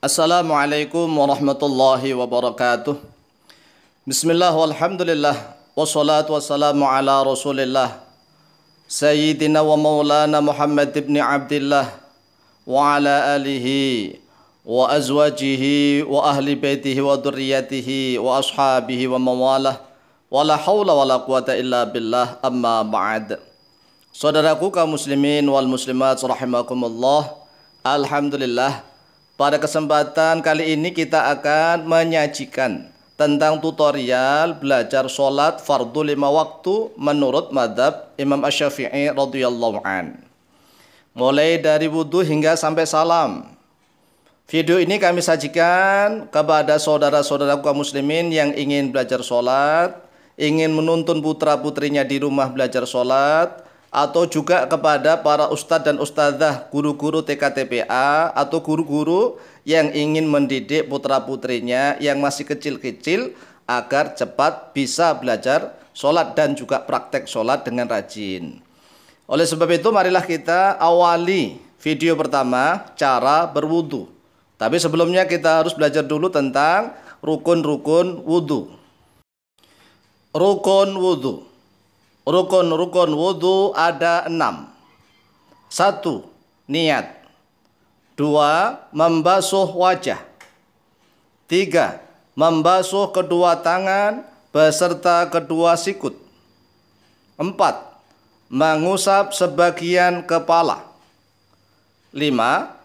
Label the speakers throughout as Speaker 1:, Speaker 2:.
Speaker 1: Assalamualaikum warahmatullahi wabarakatuh Bismillah walhamdulillah Wassalatu wassalamu ala rasulillah Sayyidina wa maulana Muhammad ibn Abdullah Wa ala alihi wa azwajihi wa ahli baitihi wa durriyatihi wa ashabihi wa mawalah Wa la hawla wa la quwata illa billah amma ba'd Saudaraku kaum muslimin wal muslimat rahimakumullah Alhamdulillah pada kesempatan kali ini kita akan menyajikan tentang tutorial belajar sholat fardu lima waktu menurut madhab Imam Ash-Syafi'i radhiyallahu an. Mulai dari wudhu hingga sampai salam. Video ini kami sajikan kepada saudara-saudara kaum muslimin yang ingin belajar sholat, ingin menuntun putra-putrinya di rumah belajar sholat, atau juga kepada para ustadz dan ustadzah guru-guru TKTPA atau guru-guru yang ingin mendidik putra-putrinya yang masih kecil-kecil agar cepat bisa belajar sholat dan juga praktek sholat dengan rajin. Oleh sebab itu marilah kita awali video pertama cara berwudu. Tapi sebelumnya kita harus belajar dulu tentang rukun-rukun wudu. Rukun wudu. Rukun-rukun wudhu ada enam. Satu, niat. Dua, membasuh wajah. Tiga, membasuh kedua tangan beserta kedua sikut. Empat, mengusap sebagian kepala. lima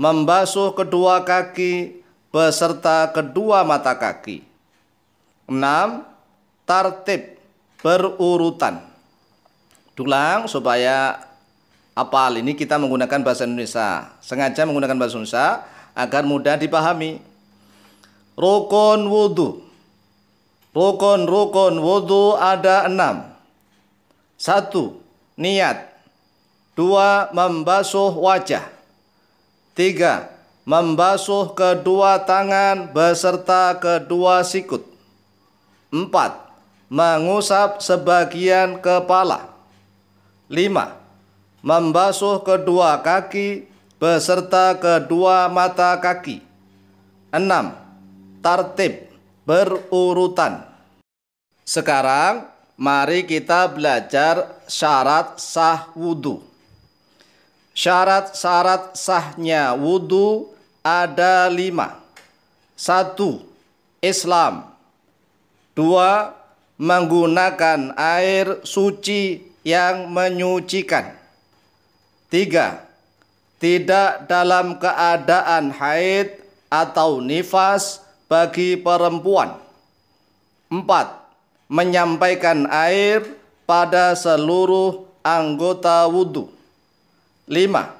Speaker 1: Membasuh kedua kaki beserta kedua mata kaki. enam Tartib berurutan. Tulang supaya apal ini kita menggunakan bahasa Indonesia. Sengaja menggunakan bahasa Indonesia agar mudah dipahami. Rukun wudhu. Rukun-rukun wudhu ada enam. Satu, niat. Dua, membasuh wajah. Tiga, membasuh kedua tangan beserta kedua sikut. Empat, mengusap sebagian kepala. 5. Membasuh kedua kaki beserta kedua mata kaki. 6. Tartib berurutan. Sekarang mari kita belajar syarat sah wudhu. Syarat-syarat sahnya wudhu ada lima. Satu, Islam. Dua, menggunakan air suci yang menyucikan. Tiga, tidak dalam keadaan haid atau nifas bagi perempuan. Empat, menyampaikan air pada seluruh anggota wudhu. Lima,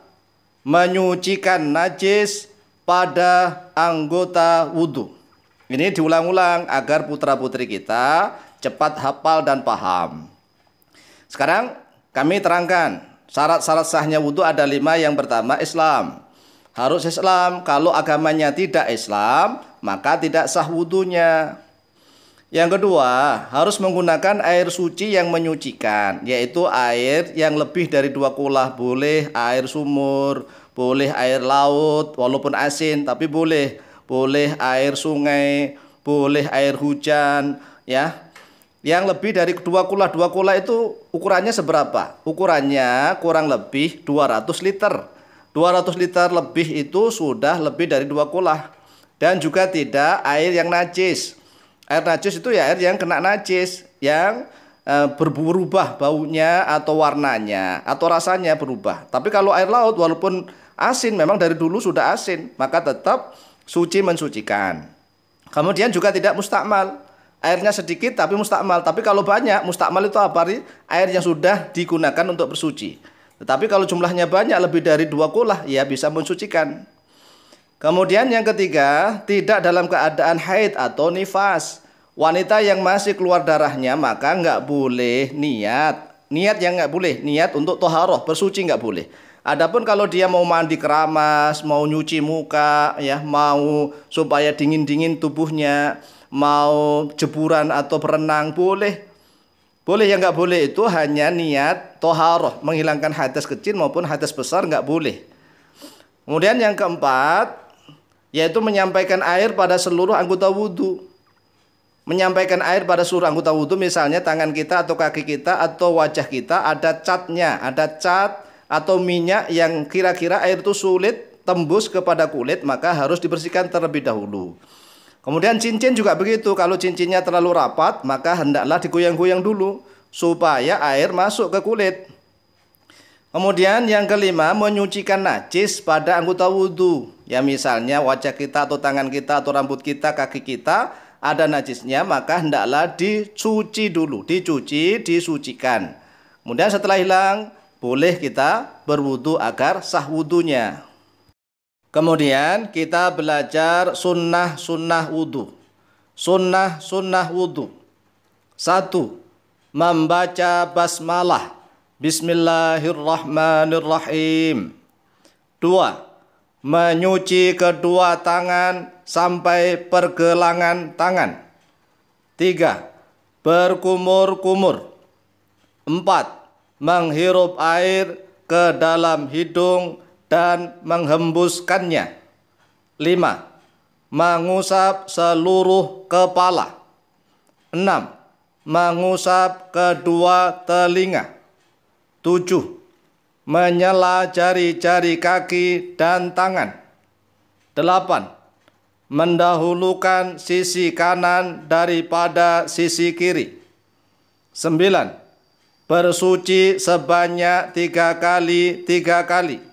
Speaker 1: menyucikan najis pada anggota wudhu. Ini diulang-ulang agar putra-putri kita cepat hafal dan paham. Sekarang kami terangkan syarat-syarat sahnya wudhu ada lima yang pertama Islam. Harus Islam, kalau agamanya tidak Islam maka tidak sah wudhunya. Yang kedua, harus menggunakan air suci yang menyucikan, yaitu air yang lebih dari dua kulah. Boleh air sumur, boleh air laut, walaupun asin, tapi boleh. Boleh air sungai, boleh air hujan, ya yang lebih dari dua kula dua kula itu ukurannya seberapa ukurannya kurang lebih 200 liter 200 liter lebih itu sudah lebih dari dua kula dan juga tidak air yang najis air najis itu ya air yang kena najis yang e, berubah baunya atau warnanya atau rasanya berubah tapi kalau air laut walaupun asin memang dari dulu sudah asin maka tetap suci mensucikan kemudian juga tidak mustakmal airnya sedikit tapi mustakmal. Tapi kalau banyak, mustakmal itu apa? Air yang sudah digunakan untuk bersuci. Tetapi kalau jumlahnya banyak lebih dari dua kulah, ya bisa mensucikan. Kemudian yang ketiga, tidak dalam keadaan haid atau nifas. Wanita yang masih keluar darahnya maka nggak boleh niat. Niat yang nggak boleh, niat untuk toharoh, bersuci nggak boleh. Adapun kalau dia mau mandi keramas, mau nyuci muka, ya mau supaya dingin-dingin tubuhnya, mau jeburan atau berenang boleh. Boleh ya nggak boleh itu hanya niat toharoh, menghilangkan hadas kecil maupun hadas besar nggak boleh. Kemudian yang keempat, yaitu menyampaikan air pada seluruh anggota wudhu. Menyampaikan air pada seluruh anggota wudhu, misalnya tangan kita atau kaki kita atau wajah kita ada catnya, ada cat atau minyak yang kira-kira air itu sulit tembus kepada kulit, maka harus dibersihkan terlebih dahulu. Kemudian cincin juga begitu, kalau cincinnya terlalu rapat maka hendaklah digoyang-goyang dulu supaya air masuk ke kulit. Kemudian yang kelima menyucikan najis pada anggota wudhu Ya misalnya wajah kita atau tangan kita atau rambut kita kaki kita ada najisnya maka hendaklah dicuci dulu Dicuci, disucikan Kemudian setelah hilang boleh kita berwudhu agar sah wudhunya Kemudian kita belajar sunnah-sunnah wudhu. Sunnah-sunnah wudhu. Satu, membaca basmalah. Bismillahirrahmanirrahim. Dua, menyuci kedua tangan sampai pergelangan tangan. Tiga, berkumur-kumur. Empat, menghirup air ke dalam hidung dan menghembuskannya. Lima, mengusap seluruh kepala. Enam, mengusap kedua telinga. Tujuh, menyela jari-jari kaki dan tangan. Delapan, mendahulukan sisi kanan daripada sisi kiri. Sembilan, bersuci sebanyak tiga kali tiga kali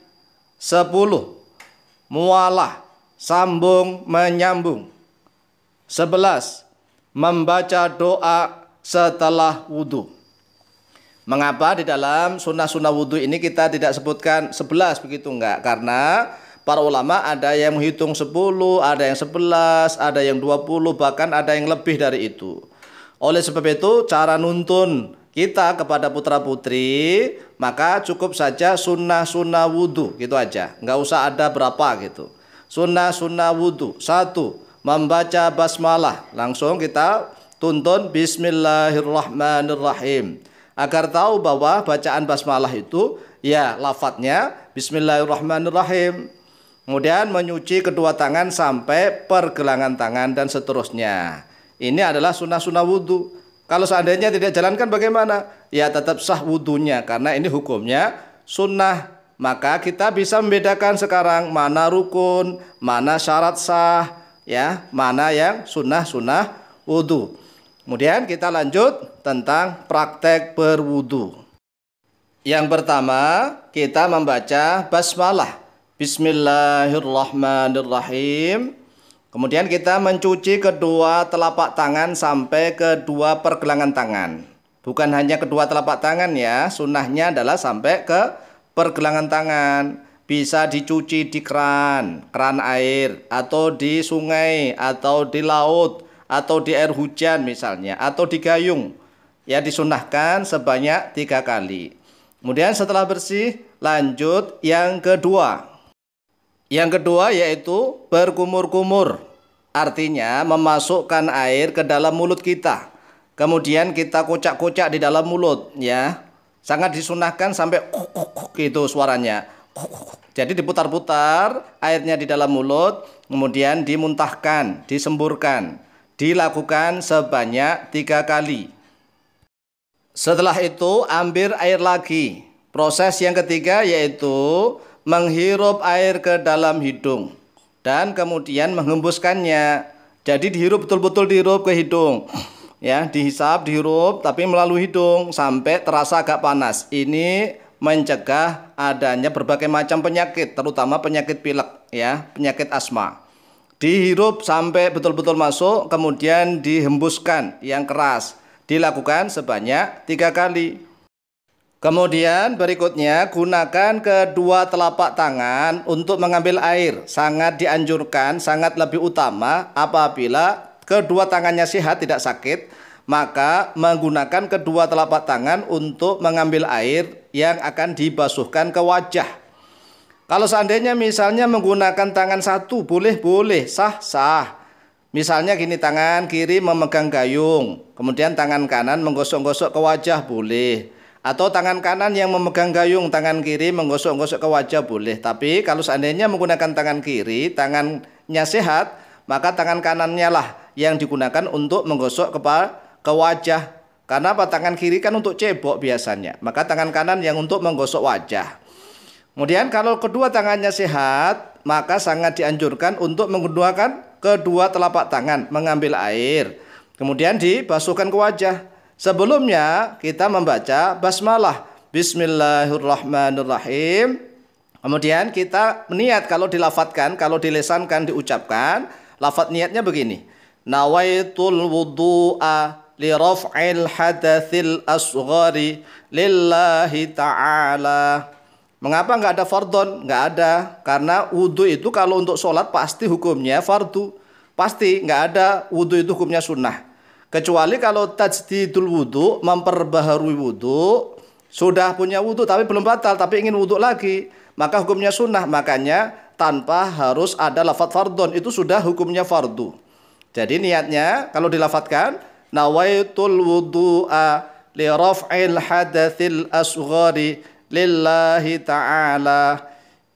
Speaker 1: Sepuluh Mualah Sambung menyambung Sebelas Membaca doa setelah wudhu Mengapa di dalam sunnah-sunnah wudhu ini kita tidak sebutkan sebelas begitu enggak? Karena para ulama ada yang menghitung 10, ada yang 11, ada yang 20, bahkan ada yang lebih dari itu. Oleh sebab itu cara nuntun kita kepada putra-putri, maka cukup saja sunnah-sunnah wudhu, gitu aja. Nggak usah ada berapa gitu. Sunnah-sunnah wudhu. Satu, membaca basmalah. Langsung kita tuntun Bismillahirrahmanirrahim. Agar tahu bahwa bacaan basmalah itu, ya lafadznya Bismillahirrahmanirrahim. Kemudian menyuci kedua tangan sampai pergelangan tangan dan seterusnya. Ini adalah sunnah-sunnah wudhu. Kalau seandainya tidak jalankan bagaimana? Ya tetap sah wudhunya karena ini hukumnya sunnah. Maka kita bisa membedakan sekarang mana rukun, mana syarat sah, ya, mana yang sunnah-sunnah wudhu. Kemudian kita lanjut tentang praktek berwudhu. Yang pertama, kita membaca basmalah. Bismillahirrahmanirrahim. Kemudian kita mencuci kedua telapak tangan sampai kedua pergelangan tangan. Bukan hanya kedua telapak tangan ya, sunnahnya adalah sampai ke pergelangan tangan. Bisa dicuci di keran, keran air, atau di sungai, atau di laut, atau di air hujan misalnya, atau di gayung. Ya disunahkan sebanyak tiga kali. Kemudian setelah bersih, lanjut yang kedua. Yang kedua yaitu berkumur-kumur Artinya memasukkan air ke dalam mulut kita. Kemudian kita kocak-kocak di dalam mulut ya. Sangat disunahkan sampai kuk, kuk, gitu suaranya. Jadi diputar-putar airnya di dalam mulut, kemudian dimuntahkan, disemburkan. Dilakukan sebanyak tiga kali. Setelah itu ambil air lagi. Proses yang ketiga yaitu menghirup air ke dalam hidung dan kemudian menghembuskannya. Jadi dihirup betul-betul dihirup ke hidung. Ya, dihisap, dihirup tapi melalui hidung sampai terasa agak panas. Ini mencegah adanya berbagai macam penyakit, terutama penyakit pilek ya, penyakit asma. Dihirup sampai betul-betul masuk, kemudian dihembuskan yang keras. Dilakukan sebanyak tiga kali. Kemudian berikutnya gunakan kedua telapak tangan untuk mengambil air. Sangat dianjurkan, sangat lebih utama apabila kedua tangannya sehat tidak sakit, maka menggunakan kedua telapak tangan untuk mengambil air yang akan dibasuhkan ke wajah. Kalau seandainya misalnya menggunakan tangan satu boleh-boleh, sah-sah. Misalnya gini tangan kiri memegang gayung, kemudian tangan kanan menggosok-gosok ke wajah boleh atau tangan kanan yang memegang gayung, tangan kiri menggosok-gosok ke wajah boleh. Tapi kalau seandainya menggunakan tangan kiri, tangannya sehat, maka tangan kanannya lah yang digunakan untuk menggosok kepala ke wajah. Karena apa? Tangan kiri kan untuk cebok biasanya. Maka tangan kanan yang untuk menggosok wajah. Kemudian kalau kedua tangannya sehat, maka sangat dianjurkan untuk menggunakan kedua telapak tangan mengambil air. Kemudian dibasuhkan ke wajah. Sebelumnya kita membaca basmalah Bismillahirrahmanirrahim. Kemudian kita niat kalau dilafatkan, kalau dilesankan, diucapkan, lafat niatnya begini. Nawaitul wudu'a li raf'il hadathil asghari lillahi ta'ala. Mengapa nggak ada fardon? Nggak ada. Karena wudhu itu kalau untuk sholat pasti hukumnya fardu. Pasti nggak ada wudhu itu hukumnya sunnah. Kecuali kalau tajdidul wudhu, memperbaharui wudhu, sudah punya wudhu tapi belum batal, tapi ingin wudhu lagi, maka hukumnya sunnah. Makanya tanpa harus ada lafat fardon, itu sudah hukumnya fardhu Jadi niatnya kalau dilafatkan, nawaitul wudhu'a li raf'il hadathil asghari lillahi ta'ala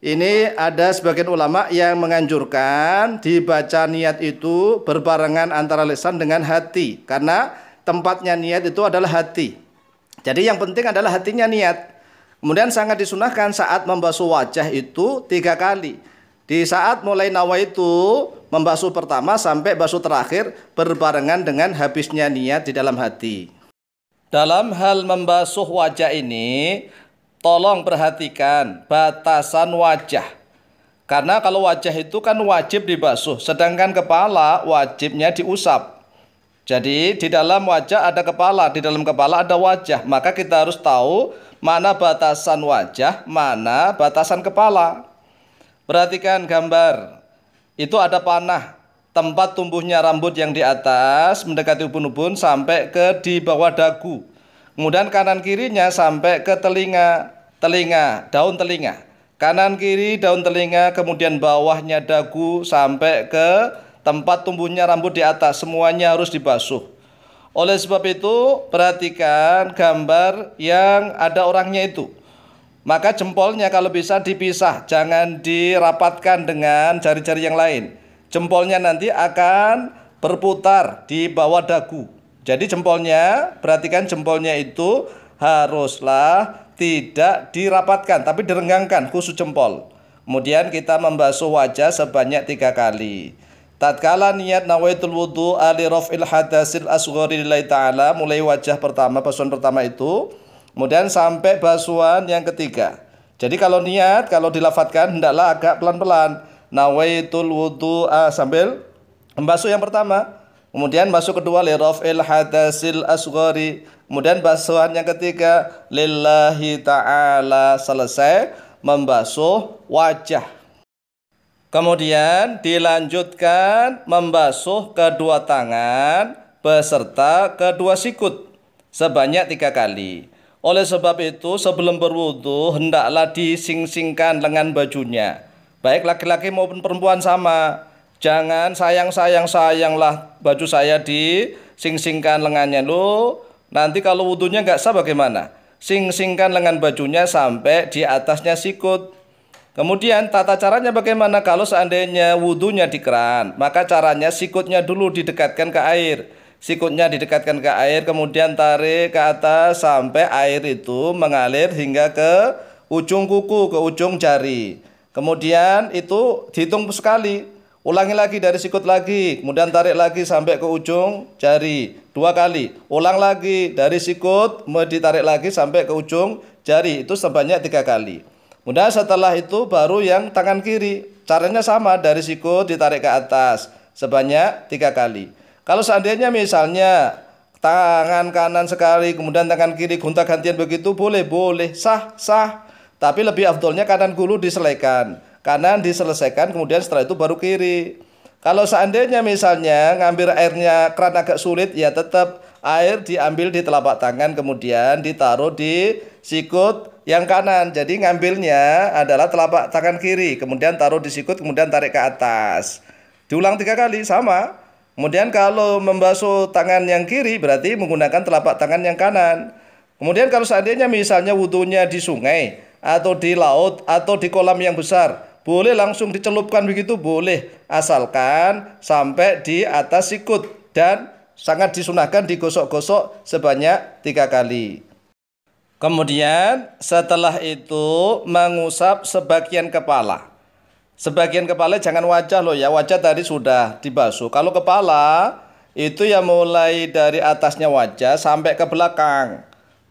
Speaker 1: ini ada sebagian ulama yang menganjurkan dibaca niat itu berbarengan antara lisan dengan hati karena tempatnya niat itu adalah hati. Jadi yang penting adalah hatinya niat. Kemudian sangat disunahkan saat membasuh wajah itu tiga kali. Di saat mulai nawa itu membasuh pertama sampai basuh terakhir berbarengan dengan habisnya niat di dalam hati. Dalam hal membasuh wajah ini tolong perhatikan batasan wajah. Karena kalau wajah itu kan wajib dibasuh, sedangkan kepala wajibnya diusap. Jadi di dalam wajah ada kepala, di dalam kepala ada wajah. Maka kita harus tahu mana batasan wajah, mana batasan kepala. Perhatikan gambar. Itu ada panah, tempat tumbuhnya rambut yang di atas mendekati ubun-ubun sampai ke di bawah dagu. Kemudian kanan kirinya sampai ke telinga, telinga, daun telinga. Kanan kiri daun telinga, kemudian bawahnya dagu sampai ke tempat tumbuhnya rambut di atas. Semuanya harus dibasuh. Oleh sebab itu, perhatikan gambar yang ada orangnya itu. Maka jempolnya kalau bisa dipisah, jangan dirapatkan dengan jari-jari yang lain. Jempolnya nanti akan berputar di bawah dagu. Jadi jempolnya, perhatikan jempolnya itu haruslah tidak dirapatkan tapi direnggangkan khusus jempol. Kemudian kita membasuh wajah sebanyak tiga kali. Tatkala niat nawaitul wudu ali rafil hadasil asghari lillahi taala mulai wajah pertama basuhan pertama itu kemudian sampai basuhan yang ketiga. Jadi kalau niat kalau dilafatkan hendaklah agak pelan-pelan nawaitul wudu ah, sambil membasuh yang pertama Kemudian masuk kedua li raf'il hadasil asghari. Kemudian basuhan yang ketiga lillahi ta'ala selesai membasuh wajah. Kemudian dilanjutkan membasuh kedua tangan beserta kedua sikut sebanyak tiga kali. Oleh sebab itu sebelum berwudu hendaklah disingsingkan lengan bajunya. Baik laki-laki maupun perempuan sama Jangan sayang-sayang-sayanglah baju saya di sing singkan lengannya. Lo nanti kalau wudhunya nggak sah bagaimana? Sing singkan lengan bajunya sampai di atasnya sikut. Kemudian tata caranya bagaimana kalau seandainya wudhunya di keran? Maka caranya sikutnya dulu didekatkan ke air. Sikutnya didekatkan ke air, kemudian tarik ke atas sampai air itu mengalir hingga ke ujung kuku, ke ujung jari. Kemudian itu dihitung sekali. Ulangi lagi dari sikut lagi, kemudian tarik lagi sampai ke ujung jari dua kali. Ulang lagi dari sikut, ditarik lagi sampai ke ujung jari itu sebanyak tiga kali. Kemudian setelah itu baru yang tangan kiri. Caranya sama dari sikut ditarik ke atas sebanyak tiga kali. Kalau seandainya misalnya tangan kanan sekali kemudian tangan kiri gonta gantian begitu boleh boleh sah sah tapi lebih afdolnya kanan dulu diselekan kanan diselesaikan kemudian setelah itu baru kiri kalau seandainya misalnya ngambil airnya keran agak sulit ya tetap air diambil di telapak tangan kemudian ditaruh di sikut yang kanan jadi ngambilnya adalah telapak tangan kiri kemudian taruh di sikut kemudian tarik ke atas diulang tiga kali sama Kemudian kalau membasuh tangan yang kiri berarti menggunakan telapak tangan yang kanan. Kemudian kalau seandainya misalnya wudhunya di sungai atau di laut atau di kolam yang besar, boleh langsung dicelupkan begitu, boleh. Asalkan sampai di atas sikut dan sangat disunahkan digosok-gosok sebanyak tiga kali. Kemudian setelah itu mengusap sebagian kepala. Sebagian kepala jangan wajah loh ya, wajah tadi sudah dibasuh. Kalau kepala itu ya mulai dari atasnya wajah sampai ke belakang.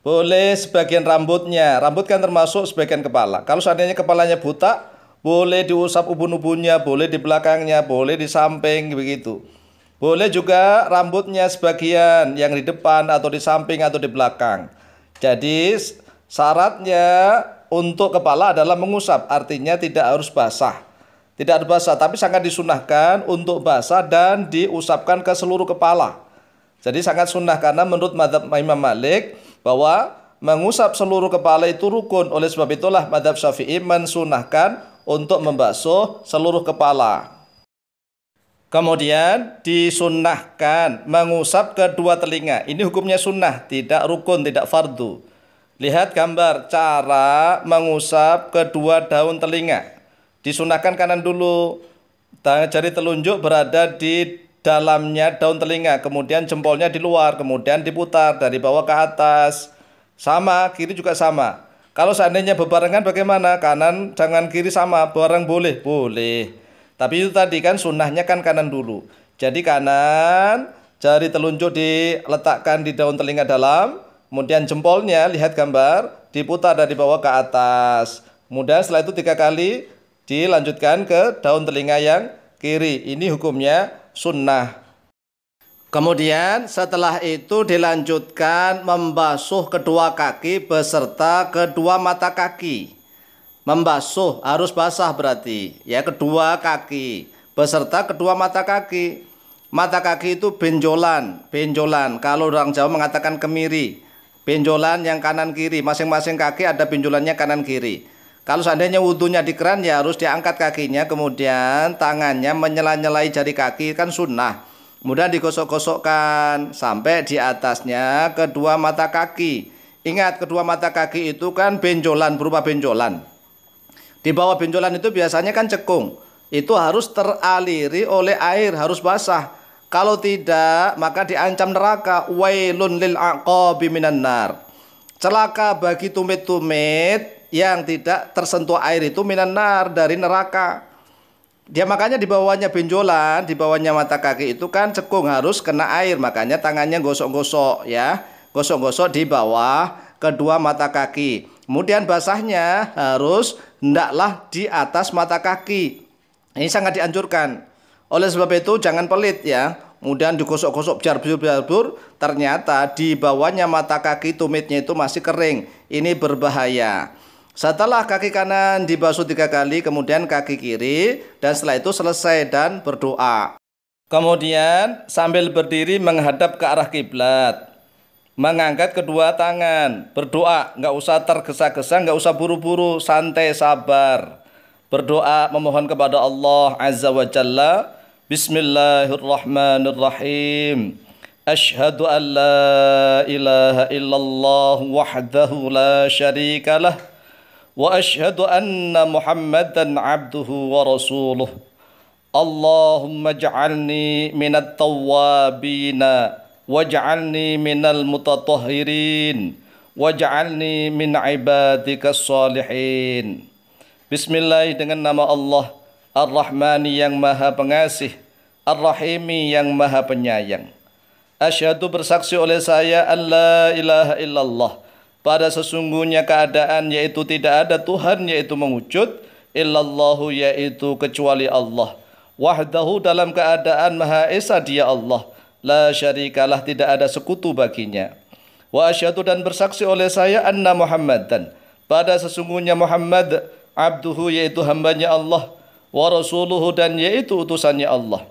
Speaker 1: Boleh sebagian rambutnya, rambut kan termasuk sebagian kepala. Kalau seandainya kepalanya buta, boleh diusap ubun-ubunnya, boleh di belakangnya, boleh di samping begitu. Boleh juga rambutnya sebagian yang di depan atau di samping atau di belakang. Jadi syaratnya untuk kepala adalah mengusap, artinya tidak harus basah. Tidak harus basah, tapi sangat disunahkan untuk basah dan diusapkan ke seluruh kepala. Jadi sangat sunnah karena menurut madhab Imam Malik bahwa mengusap seluruh kepala itu rukun. Oleh sebab itulah madhab Syafi'i mensunahkan untuk membasuh seluruh kepala. Kemudian disunnahkan mengusap kedua telinga. Ini hukumnya sunnah, tidak rukun, tidak fardu. Lihat gambar cara mengusap kedua daun telinga. Disunahkan kanan dulu. Jari telunjuk berada di dalamnya daun telinga, kemudian jempolnya di luar, kemudian diputar dari bawah ke atas. Sama, kiri juga sama. Kalau seandainya bebarengan bagaimana? Kanan jangan kiri sama, bareng boleh? Boleh. Tapi itu tadi kan sunnahnya kan kanan dulu. Jadi kanan, jari telunjuk diletakkan di daun telinga dalam, kemudian jempolnya lihat gambar diputar dari bawah ke atas. Kemudian setelah itu tiga kali dilanjutkan ke daun telinga yang kiri. Ini hukumnya sunnah. Kemudian setelah itu dilanjutkan membasuh kedua kaki beserta kedua mata kaki. Membasuh harus basah berarti ya kedua kaki beserta kedua mata kaki. Mata kaki itu benjolan, benjolan. Kalau orang Jawa mengatakan kemiri. Benjolan yang kanan kiri, masing-masing kaki ada benjolannya kanan kiri. Kalau seandainya wudhunya di keran ya harus diangkat kakinya kemudian tangannya menyela-nyelai jari kaki kan sunnah. Kemudian digosok-gosokkan sampai di atasnya kedua mata kaki. Ingat kedua mata kaki itu kan benjolan berupa benjolan. Di bawah benjolan itu biasanya kan cekung. Itu harus teraliri oleh air, harus basah. Kalau tidak, maka diancam neraka. Wailun lil aqabi minan nar. Celaka bagi tumit-tumit yang tidak tersentuh air itu minan nar dari neraka. Dia makanya di bawahnya benjolan, di bawahnya mata kaki itu kan cekung harus kena air, makanya tangannya gosok-gosok ya. Gosok-gosok di bawah kedua mata kaki. Kemudian basahnya harus hendaklah di atas mata kaki. Ini sangat dianjurkan. Oleh sebab itu jangan pelit ya. Kemudian digosok-gosok biar-biar ternyata di bawahnya mata kaki tumitnya itu masih kering. Ini berbahaya. Setelah kaki kanan dibasuh tiga kali, kemudian kaki kiri, dan setelah itu selesai dan berdoa. Kemudian sambil berdiri menghadap ke arah kiblat, mengangkat kedua tangan, berdoa, nggak usah tergesa-gesa, nggak usah buru-buru, santai, sabar. Berdoa memohon kepada Allah Azza wa Jalla. Bismillahirrahmanirrahim. Ashadu an la ilaha illallah wahdahu la syarikalah. واشهد ان محمدا عبده ورسوله اللهم اجعلني من التوابين واجعلني من المتطهرين واجعلني من عبادك الصالحين بسم Bismillah dengan nama Allah Ar-Rahmani yang maha pengasih Ar-Rahimi yang maha penyayang Asyhadu bersaksi oleh saya Allah ilaha illallah pada sesungguhnya keadaan yaitu tidak ada Tuhan yaitu mengucut illallahu yaitu kecuali Allah wahdahu dalam keadaan maha esa dia Allah la syarikalah tidak ada sekutu baginya wa asyhadu dan bersaksi oleh saya anna Muhammadan pada sesungguhnya Muhammad abduhu yaitu hambanya Allah wa rasuluhu dan yaitu utusannya Allah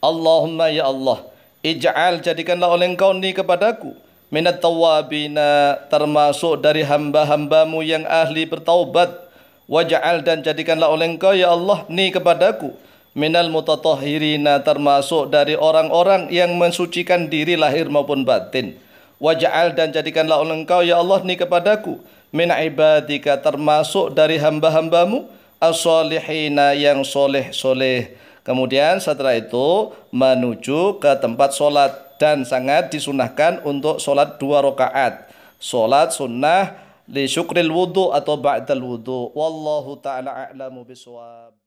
Speaker 1: Allahumma ya Allah ij'al jadikanlah oleh engkau ini kepadaku minat tawabina eh, termasuk dari hamba-hambamu yang ahli bertaubat waj'al dan jadikanlah oleh engkau ya Allah ni kepadaku minal mutatahhirina eh, termasuk dari orang-orang yang mensucikan diri lahir maupun batin waj'al dan jadikanlah oleh engkau ya Allah ni kepadaku min ibadika termasuk dari hamba-hambamu as-solihina yang soleh-soleh Kemudian setelah itu menuju ke tempat sholat dan sangat disunahkan untuk sholat dua rakaat. Sholat sunnah li syukril wudhu atau ba'dal wudhu. Wallahu ta'ala a'lamu biswab.